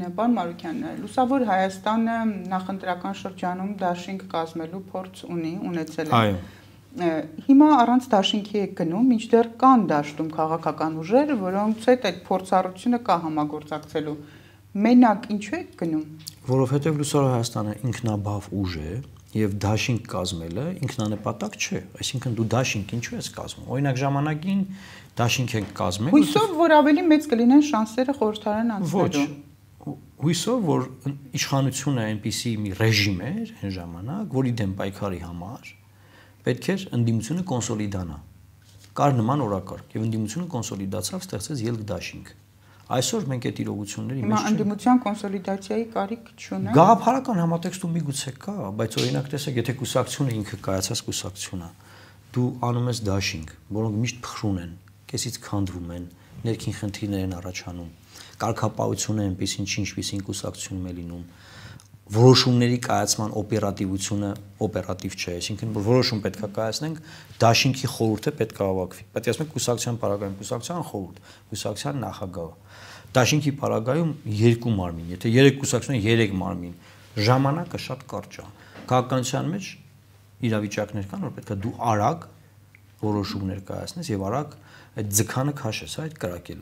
Նեբան Մարուկյանն է։ Լուսավոր Հայաստանը նախընտրական շրջանում դաշինք կազմելու փորձ ունի, ունեցել է։ Այո հիմա առանց դաշինքի եք գնում, ինչդեռ կան դաշտում քաղաքական ուժեր, որոնցհետ այդ փորձառությունը կա համագործակցելու։ Մենակ ինչու եք գնում։ Որովհետև Լուսավոր Հայաստանը ինքնաբավ ուժ է եւ դաշինք կազմելը ինքնանպատակ չէ, այսինքն դու դաշինք ինչու ես կազմում։ Օրինակ ժամանակին դաշինք են կազմել։ Հույսով, որ ավելի մեծ կլինեն շանսերը խորհրդարան անցնելու։ Ոչ, հույսով, որ իշխանությունը այնպիսի մի ռեժիմ էր այն ժամանակ, որի դեմ պայքարի համար պետք էր ընդդիմությունը կոնսոլիդանա։ Կար նման օրակարգ եւ ընդդիմությունը կոնսոլիդացավ, ստեղծեց ելք դաշինք։ Այսօր մենք այդ իրողությունների մեջ չենք։ Անդիմության կոնսոլիդացիայի կարիք չունենք։ Գաղափարական համատեքստում միգուցե կա, բայց օրինակ տեսեք, եթե կուսակցությունը ինքը կայացած կուսակցությունը, դու անում ես դաշինք, որոնք միշտ փխրուն են, քեսից քանդվում են, ներքին խնդիրներ են առաջանում։ Կարգապահությունը այնպեսին ինչպեսին կուսակցությունում է լինում։ Որոշումների կայացման օպերատիվությունը օպերատիվ չէ, այսինքն որ որոշում պետքա կայացնենք, դաշինքի խորհուրդը պետք է ավակվի։ Պատկերացնում եք կուսակցության параգրաֆ, կուսակցության խորհուրդ, կուսակցության նախագահ։ Դաշինքի параգրաֆում երկու մարմին, եթե երեք կուսակցություն, երեք մարմին, ժամանակը շատ կարճ է։ Քաղաքականության մեջ իրավիճակներ կան, որ պետքա դու արագ որոշումներ կայացնես եւ արագ այդ ձգանը քաշես, այդ կրակել։